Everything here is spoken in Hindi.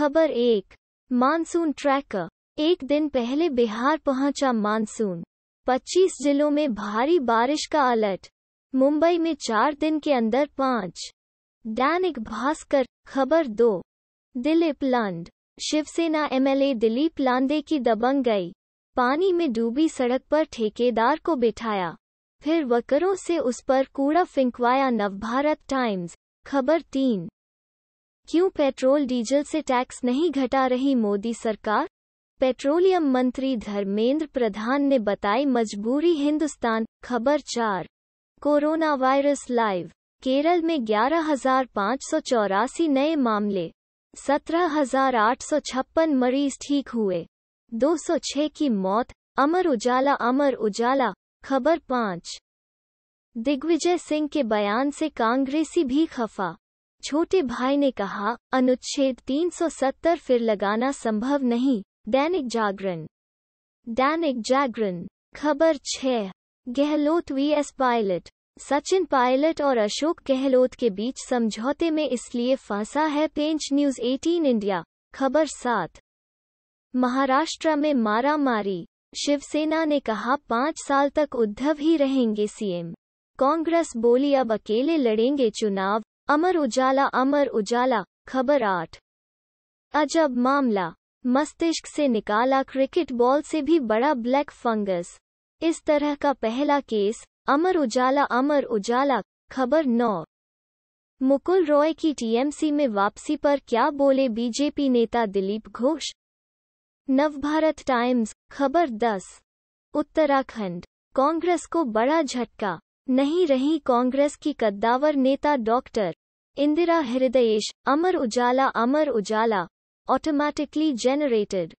खबर एक मानसून ट्रैकर एक दिन पहले बिहार पहुंचा मानसून 25 जिलों में भारी बारिश का अलर्ट मुंबई में चार दिन के अंदर पांच दैनिक भास्कर खबर दो दिलीप लांड शिवसेना एमएलए दिलीप लांडे की दबंग गई पानी में डूबी सड़क पर ठेकेदार को बिठाया फिर वकरों से उस पर कूड़ा फिंकवाया नवभारत टाइम्स खबर तीन क्यों पेट्रोल डीजल से टैक्स नहीं घटा रही मोदी सरकार पेट्रोलियम मंत्री धर्मेंद्र प्रधान ने बताई मजबूरी हिंदुस्तान खबर चार कोरोना वायरस लाइव केरल में ग्यारह हज़ार पाँच सौ चौरासी नए मामले सत्रह हज़ार आठ सौ छप्पन मरीज ठीक हुए दो सौ छह की मौत अमर उजाला अमर उजाला खबर पाँच दिग्विजय सिंह के बयान से कांग्रेसी भी खफा छोटे भाई ने कहा अनुच्छेद 370 फिर लगाना संभव नहीं दैनिक जागरण दैनिक जागरण खबर छह गहलोत वी एस पायलट सचिन पायलट और अशोक गहलोत के बीच समझौते में इसलिए फंसा है पेंच न्यूज 18 इंडिया खबर सात महाराष्ट्र में मारा मारी शिवसेना ने कहा पाँच साल तक उद्धव ही रहेंगे सीएम कांग्रेस बोली अब अकेले लड़ेंगे चुनाव अमर उजाला अमर उजाला खबर आठ अजब मामला मस्तिष्क से निकाला क्रिकेट बॉल से भी बड़ा ब्लैक फंगस इस तरह का पहला केस अमर उजाला अमर उजाला खबर नौ मुकुल रॉय की टीएमसी में वापसी पर क्या बोले बीजेपी नेता दिलीप घोष नवभारत टाइम्स खबर दस उत्तराखंड कांग्रेस को बड़ा झटका नहीं रही कांग्रेस की कद्दावर नेता doctor Indira Hridayesh Amar Ujala Amar Ujala automatically generated